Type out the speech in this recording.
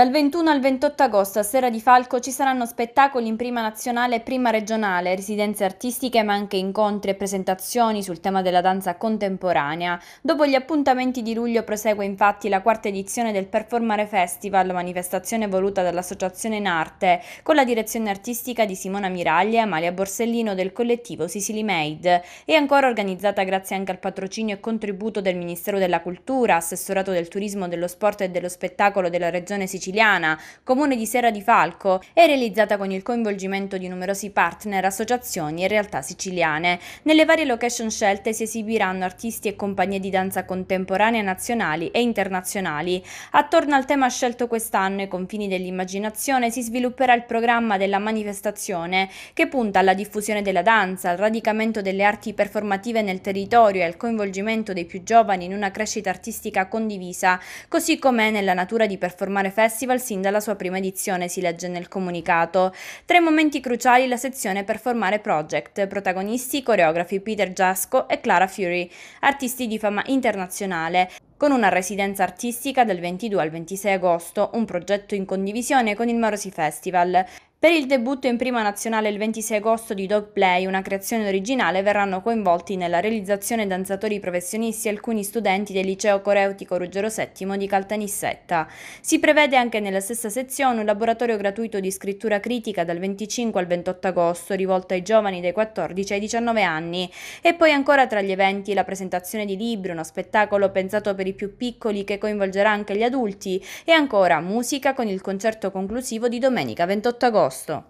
Dal 21 al 28 agosto a Sera di Falco ci saranno spettacoli in prima nazionale e prima regionale, residenze artistiche ma anche incontri e presentazioni sul tema della danza contemporanea. Dopo gli appuntamenti di luglio prosegue infatti la quarta edizione del Performare Festival, manifestazione voluta dall'Associazione in Arte, con la direzione artistica di Simona Miraglia e Amalia Borsellino del collettivo Sicily Made e ancora organizzata grazie anche al patrocinio e contributo del Ministero della Cultura, Assessorato del Turismo, dello Sport e dello Spettacolo della Regione Siciliana siciliana, comune di Serra di Falco, e realizzata con il coinvolgimento di numerosi partner, associazioni e realtà siciliane. Nelle varie location scelte si esibiranno artisti e compagnie di danza contemporanea nazionali e internazionali. Attorno al tema scelto quest'anno, i confini dell'immaginazione, si svilupperà il programma della manifestazione che punta alla diffusione della danza, al radicamento delle arti performative nel territorio e al coinvolgimento dei più giovani in una crescita artistica condivisa, così come nella natura di performare festival festival sin dalla sua prima edizione, si legge nel comunicato. Tra i momenti cruciali la sezione per formare Project, protagonisti coreografi Peter Giasco e Clara Fury, artisti di fama internazionale, con una residenza artistica dal 22 al 26 agosto, un progetto in condivisione con il Marosi Festival. Per il debutto in prima nazionale il 26 agosto di Dog Play, una creazione originale, verranno coinvolti nella realizzazione danzatori professionisti e alcuni studenti del liceo coreutico Ruggero VII di Caltanissetta. Si prevede anche nella stessa sezione un laboratorio gratuito di scrittura critica dal 25 al 28 agosto, rivolto ai giovani dai 14 ai 19 anni. E poi ancora tra gli eventi la presentazione di libri, uno spettacolo pensato per i più piccoli che coinvolgerà anche gli adulti, e ancora musica con il concerto conclusivo di domenica 28 agosto posto.